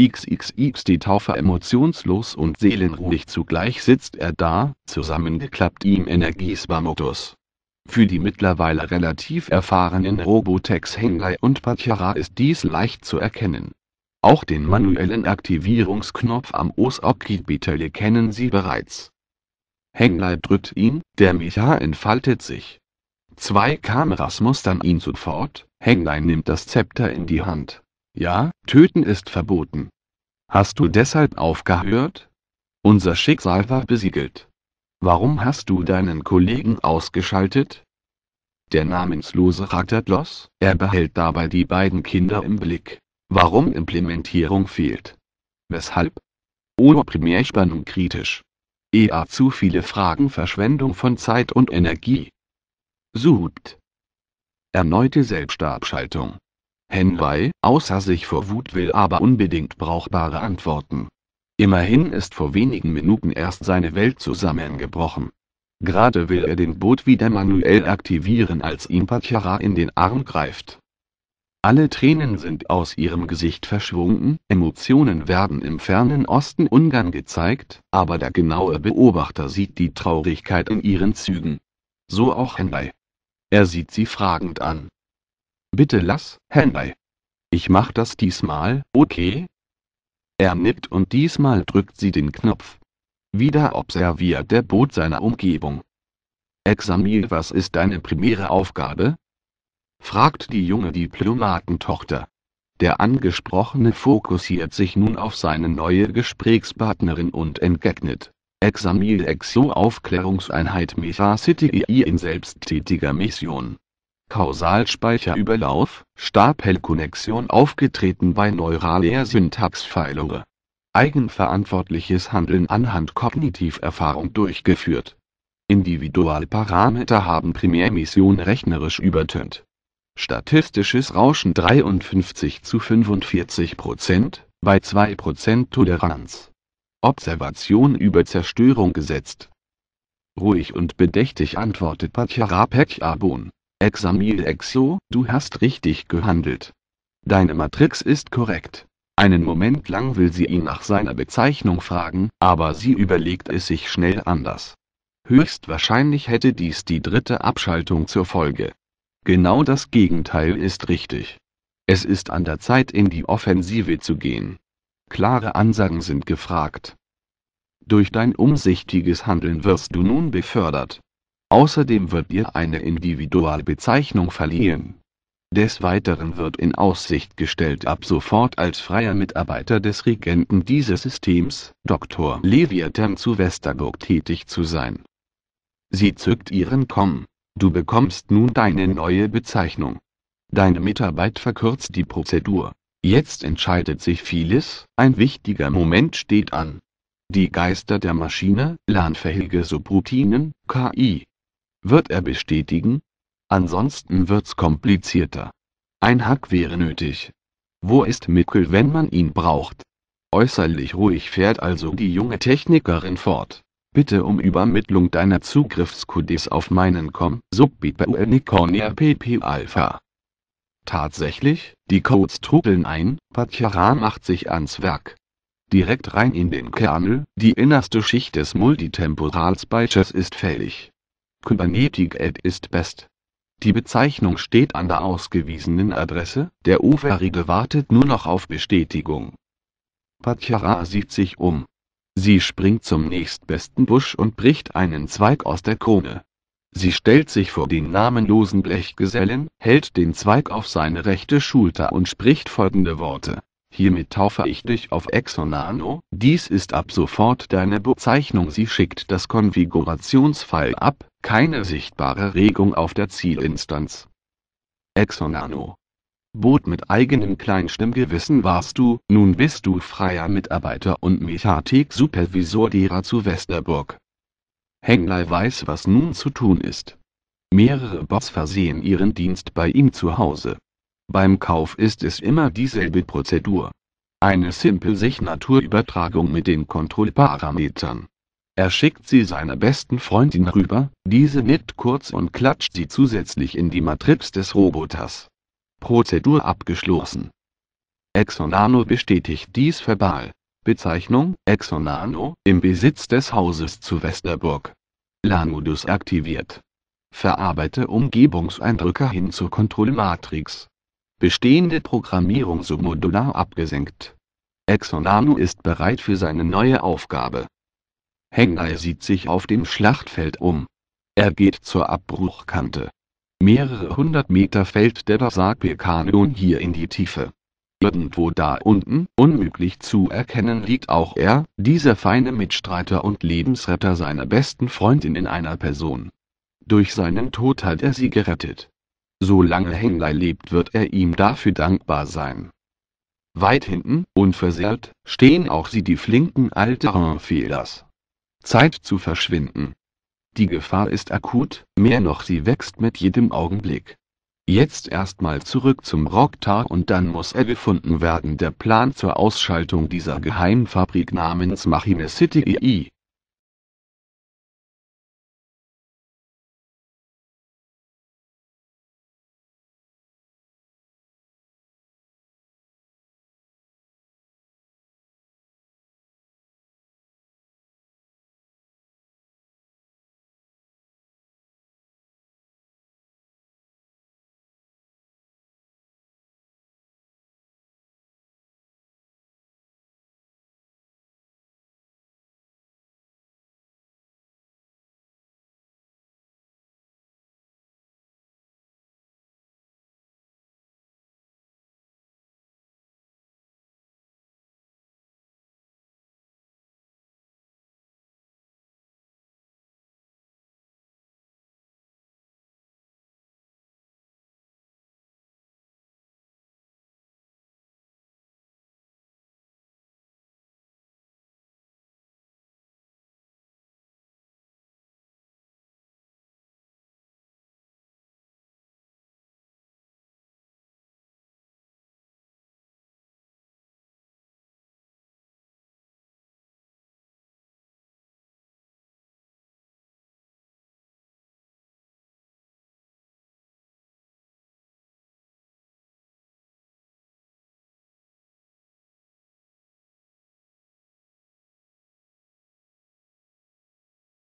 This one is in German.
XXX die Taufe emotionslos und seelenruhig zugleich sitzt er da, zusammengeklappt ihm Energiesparmodus. Für die mittlerweile relativ erfahrenen Robotex Hengai und Pachara ist dies leicht zu erkennen. Auch den manuellen Aktivierungsknopf am OSOC-Bitelli kennen Sie bereits. Hengai drückt ihn, der Mecha entfaltet sich. Zwei Kameras mustern ihn sofort, Hengai nimmt das Zepter in die Hand. Ja, töten ist verboten. Hast du deshalb aufgehört? Unser Schicksal war besiegelt. Warum hast du deinen Kollegen ausgeschaltet? Der namenslose Raktatlos, er behält dabei die beiden Kinder im Blick. Warum Implementierung fehlt? Weshalb? Oder Primärspannung kritisch. Eher zu viele Fragen Verschwendung von Zeit und Energie. Sucht. Erneute Selbstabschaltung. Henley, außer sich vor Wut will aber unbedingt brauchbare Antworten. Immerhin ist vor wenigen Minuten erst seine Welt zusammengebrochen. Gerade will er den Boot wieder manuell aktivieren, als ihm Pachara in den Arm greift. Alle Tränen sind aus ihrem Gesicht verschwunden, Emotionen werden im fernen Osten Ungarn gezeigt, aber der genaue Beobachter sieht die Traurigkeit in ihren Zügen. So auch Henley. Er sieht sie fragend an. Bitte lass, Henry. Ich mach das diesmal, okay? Er nippt und diesmal drückt sie den Knopf. Wieder observiert der Boot seine Umgebung. Examil, was ist deine primäre Aufgabe? fragt die junge Diplomatentochter. Der Angesprochene fokussiert sich nun auf seine neue Gesprächspartnerin und entgegnet. Examil Exo Aufklärungseinheit Mesa City in selbsttätiger Mission. Kausalspeicherüberlauf, Stabhelkonnexion aufgetreten bei neuraler Syntaxfeilure. Eigenverantwortliches Handeln anhand Kognitiverfahrung durchgeführt. Individualparameter haben Primärmission rechnerisch übertönt. Statistisches Rauschen 53 zu 45 Prozent, bei 2 Prozent Toleranz. Observation über Zerstörung gesetzt. Ruhig und bedächtig antwortet Pachara Abon. Examil Exo, du hast richtig gehandelt. Deine Matrix ist korrekt. Einen Moment lang will sie ihn nach seiner Bezeichnung fragen, aber sie überlegt es sich schnell anders. Höchstwahrscheinlich hätte dies die dritte Abschaltung zur Folge. Genau das Gegenteil ist richtig. Es ist an der Zeit, in die Offensive zu gehen. Klare Ansagen sind gefragt. Durch dein umsichtiges Handeln wirst du nun befördert. Außerdem wird ihr eine Individualbezeichnung verliehen. Des Weiteren wird in Aussicht gestellt, ab sofort als freier Mitarbeiter des Regenten dieses Systems, Dr. Leviathan zu Westerburg tätig zu sein. Sie zückt ihren Komm. Du bekommst nun deine neue Bezeichnung. Deine Mitarbeit verkürzt die Prozedur. Jetzt entscheidet sich vieles, ein wichtiger Moment steht an. Die Geister der Maschine, Lernfähige Subroutinen, KI, wird er bestätigen, ansonsten wird's komplizierter. Ein Hack wäre nötig. Wo ist Mickel, wenn man ihn braucht? Äußerlich ruhig fährt also die junge Technikerin fort. Bitte um Übermittlung deiner Zugriffscodes auf meinen COM Subbiperunicornia PP Alpha. Tatsächlich, die Codes trudeln ein, Patchara macht sich ans Werk. Direkt rein in den Kernel, die innerste Schicht des Multitemporalspeichers ist fällig. Kybernetic at ist best. Die Bezeichnung steht an der ausgewiesenen Adresse, der Uferige wartet nur noch auf Bestätigung. Patchara sieht sich um. Sie springt zum nächstbesten Busch und bricht einen Zweig aus der Krone. Sie stellt sich vor den namenlosen Blechgesellen, hält den Zweig auf seine rechte Schulter und spricht folgende Worte. Hiermit taufe ich dich auf Exonano, dies ist ab sofort deine Bezeichnung. Sie schickt das Konfigurationsfile ab, keine sichtbare Regung auf der Zielinstanz. Exonano. Boot mit eigenem Kleinstimmgewissen warst du, nun bist du freier Mitarbeiter und mechatik supervisor derer zu Westerburg. Henglei weiß, was nun zu tun ist. Mehrere Bots versehen ihren Dienst bei ihm zu Hause. Beim Kauf ist es immer dieselbe Prozedur. Eine simple Signaturübertragung mit den Kontrollparametern. Er schickt sie seiner besten Freundin rüber, diese nippt kurz und klatscht sie zusätzlich in die Matrix des Roboters. Prozedur abgeschlossen. Exonano bestätigt dies verbal. Bezeichnung Exonano im Besitz des Hauses zu Westerburg. Lanodus aktiviert. Verarbeite Umgebungseindrücke hin zur Kontrollmatrix bestehende Programmierung so modular abgesenkt. Exonano ist bereit für seine neue Aufgabe. Hengai sieht sich auf dem Schlachtfeld um. Er geht zur Abbruchkante. Mehrere hundert Meter fällt der Dasake-Kanon hier in die Tiefe. Irgendwo da unten, unmöglich zu erkennen, liegt auch er, dieser feine Mitstreiter und Lebensretter seiner besten Freundin in einer Person. Durch seinen Tod hat er sie gerettet. Solange Henglei lebt, wird er ihm dafür dankbar sein. Weit hinten, unversehrt, stehen auch sie die flinken Alterrain-Fehlers. Zeit zu verschwinden. Die Gefahr ist akut, mehr noch sie wächst mit jedem Augenblick. Jetzt erstmal zurück zum Rocktar und dann muss er gefunden werden. Der Plan zur Ausschaltung dieser Geheimfabrik namens Machine City II e